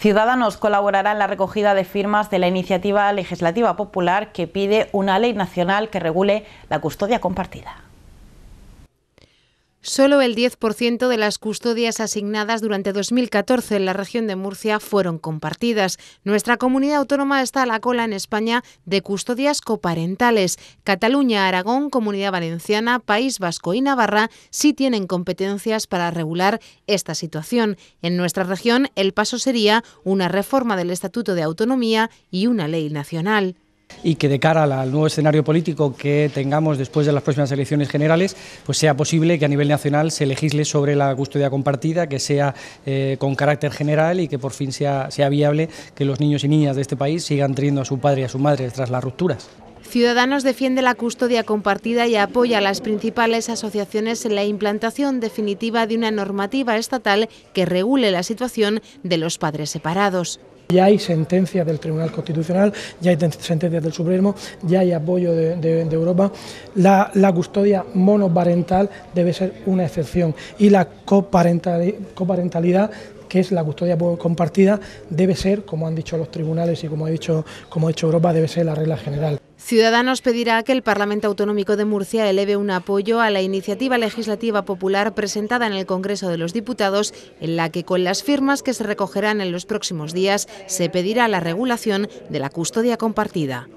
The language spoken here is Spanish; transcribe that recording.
Ciudadanos colaborará en la recogida de firmas de la iniciativa legislativa popular que pide una ley nacional que regule la custodia compartida. Solo el 10% de las custodias asignadas durante 2014 en la región de Murcia fueron compartidas. Nuestra comunidad autónoma está a la cola en España de custodias coparentales. Cataluña, Aragón, Comunidad Valenciana, País Vasco y Navarra sí tienen competencias para regular esta situación. En nuestra región, el paso sería una reforma del Estatuto de Autonomía y una ley nacional y que de cara al nuevo escenario político que tengamos después de las próximas elecciones generales, pues sea posible que a nivel nacional se legisle sobre la custodia compartida, que sea eh, con carácter general y que por fin sea, sea viable que los niños y niñas de este país sigan teniendo a su padre y a su madre tras las rupturas. Ciudadanos defiende la custodia compartida y apoya a las principales asociaciones en la implantación definitiva de una normativa estatal que regule la situación de los padres separados. Ya hay sentencias del Tribunal Constitucional, ya hay sentencias del Supremo, ya hay apoyo de, Europa. La, custodia monoparental debe ser una excepción y la coparentalidad que es la custodia compartida, debe ser, como han dicho los tribunales y como ha dicho Europa, debe ser la regla general. Ciudadanos pedirá que el Parlamento Autonómico de Murcia eleve un apoyo a la iniciativa legislativa popular presentada en el Congreso de los Diputados, en la que con las firmas que se recogerán en los próximos días se pedirá la regulación de la custodia compartida.